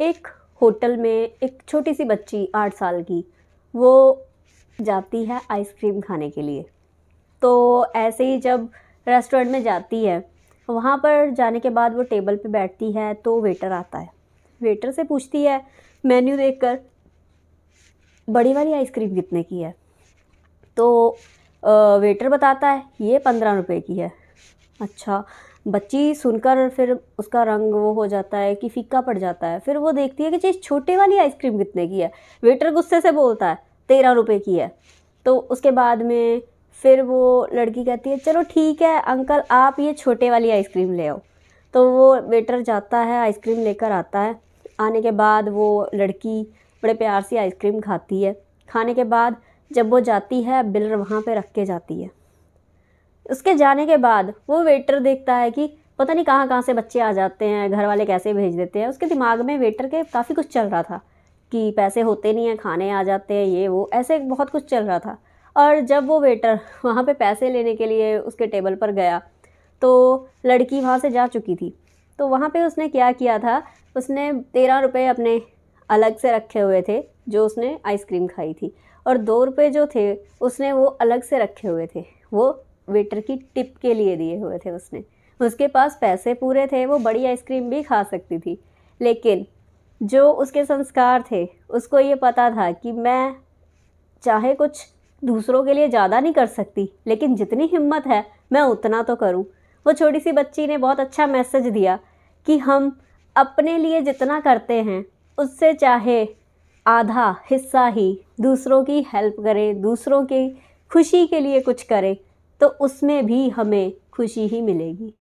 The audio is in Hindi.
एक होटल में एक छोटी सी बच्ची आठ साल की वो जाती है आइसक्रीम खाने के लिए तो ऐसे ही जब रेस्टोरेंट में जाती है वहाँ पर जाने के बाद वो टेबल पे बैठती है तो वेटर आता है वेटर से पूछती है मेन्यू देखकर बड़ी वाली आइसक्रीम कितने की है तो वेटर बताता है ये पंद्रह रुपए की है अच्छा बच्ची सुनकर फिर उसका रंग वो हो जाता है कि फीका पड़ जाता है फिर वो देखती है कि चीज़ छोटे वाली आइसक्रीम कितने की है वेटर गुस्से से बोलता है तेरह रुपये की है तो उसके बाद में फिर वो लड़की कहती है चलो ठीक है अंकल आप ये छोटे वाली आइसक्रीम ले आओ तो वो वेटर जाता है आइसक्रीम लेकर आता है आने के बाद वो लड़की बड़े प्यार से आइसक्रीम खाती है खाने के बाद जब वो जाती है बिल वहाँ पे रख के जाती है उसके जाने के बाद वो वेटर देखता है कि पता नहीं कहाँ कहाँ से बच्चे आ जाते हैं घर वाले कैसे भेज देते हैं उसके दिमाग में वेटर के काफ़ी कुछ चल रहा था कि पैसे होते नहीं हैं खाने आ जाते हैं ये वो ऐसे बहुत कुछ चल रहा था और जब वो वेटर वहाँ पे पैसे लेने के लिए उसके टेबल पर गया तो लड़की वहाँ से जा चुकी थी तो वहाँ पे उसने क्या किया था उसने तेरह रुपये अपने अलग से रखे हुए थे जो उसने आइसक्रीम खाई थी और दो रुपये जो थे उसने वो अलग से रखे हुए थे वो वेटर की टिप के लिए दिए हुए थे उसने उसके पास पैसे पूरे थे वो बड़ी आइसक्रीम भी खा सकती थी लेकिन जो उसके संस्कार थे उसको ये पता था कि मैं चाहे कुछ दूसरों के लिए ज़्यादा नहीं कर सकती लेकिन जितनी हिम्मत है मैं उतना तो करूँ वो छोटी सी बच्ची ने बहुत अच्छा मैसेज दिया कि हम अपने लिए जितना करते हैं उससे चाहे आधा हिस्सा ही दूसरों की हेल्प करें दूसरों की खुशी के लिए कुछ करें तो उसमें भी हमें खुशी ही मिलेगी